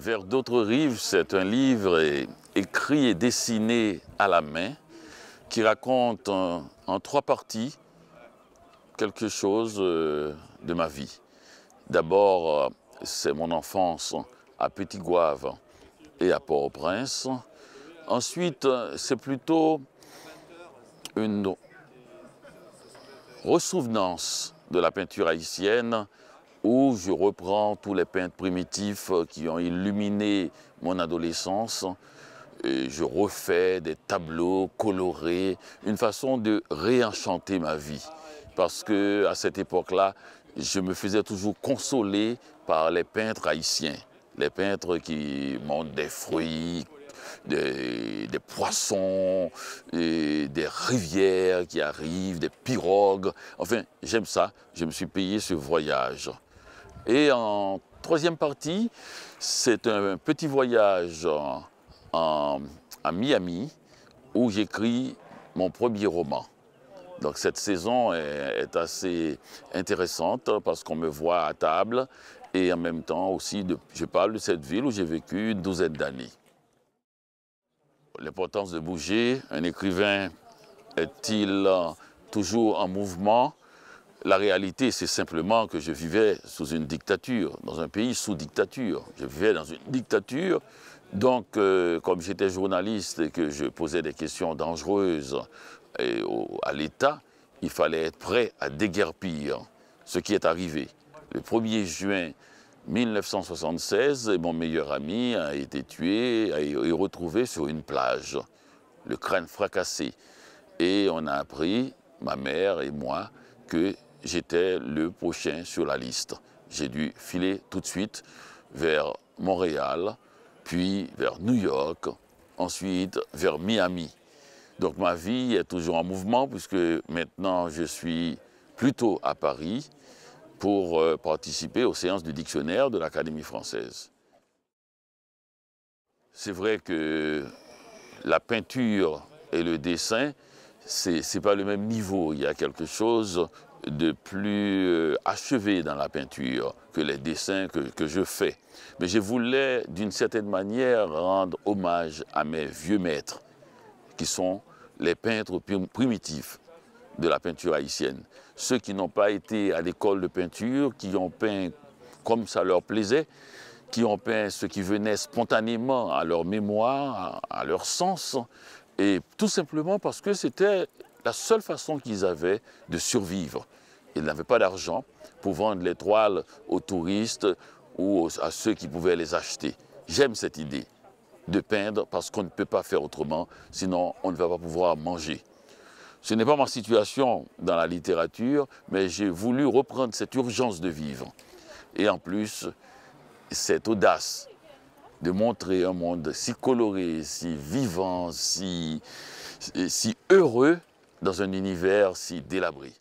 Vers d'autres rives, c'est un livre écrit et dessiné à la main qui raconte en, trois parties quelque chose euh, de ma vie. D'abord, euh, c'est mon enfance à Petit-Gouave et à Port-au-Prince. Ensuite, euh, c'est plutôt une ressouvenance de la peinture haïtienne où je reprends tous les peintres primitifs euh, qui ont illuminé mon adolescence. je refais des tableaux colorés, une façon de réenchanter ma vie. Parce que à cette époque-là, je me faisais toujours consoler par les peintres haïtiens, les peintres qui montrent des fruits, des, des poissons, et des rivières qui arrivent, des pirogues. Enfin, j'aime ça. Je me suis payé ce voyage. Et en troisième partie, c'est un petit voyage à Miami où j'écris mon premier roman. Donc cette saison est, assez intéressante parce qu'on me voit à table et en même temps aussi, je parle de cette ville où j'ai vécu une douzaine d'années. L'importance de bouger, un écrivain est-il toujours en mouvement la réalité, c'est simplement que je vivais sous une dictature, dans un pays sous dictature. Je vivais dans une dictature. Donc, euh, comme j'étais journaliste et que je posais des questions dangereuses euh, à l'État, il fallait être prêt à déguerpir ce qui est arrivé. Le 1er juin 1976, mon meilleur ami a été tué et retrouvé sur une plage, le crâne fracassé. Et on a appris, ma mère et moi, que j'étais le prochain sur la liste. J'ai dû filer tout de suite vers Montréal, puis vers New York, ensuite vers Miami. Donc ma vie est toujours en mouvement puisque maintenant je suis plutôt à Paris pour euh, participer aux séances du dictionnaire de l'Académie française. C'est vrai que la peinture et le dessin, ce n'est pas le même niveau. Il y a quelque chose de plus euh, achevé dans la peinture que les dessins que, je fais. Mais je voulais d'une certaine manière rendre hommage à mes vieux maîtres, qui sont les peintres primitifs de la peinture haïtienne. Ceux qui n'ont pas été à l'école de peinture, qui ont peint comme ça leur plaisait, qui ont peint ce qui venait spontanément à leur mémoire, à leur sens, et tout simplement parce que c'était la seule façon qu'ils avaient de survivre. Ils n'avaient pas d'argent pour vendre les toiles aux touristes ou à ceux qui pouvaient les acheter. J'aime cette idée de peindre parce qu'on ne peut pas faire autrement, sinon on ne va pas pouvoir manger. Ce n'est pas ma situation dans la littérature, mais j'ai voulu reprendre cette urgence de vivre. Et en plus, cette audace de montrer un monde si coloré, si vivant, si heureux, dans un univers si délabré.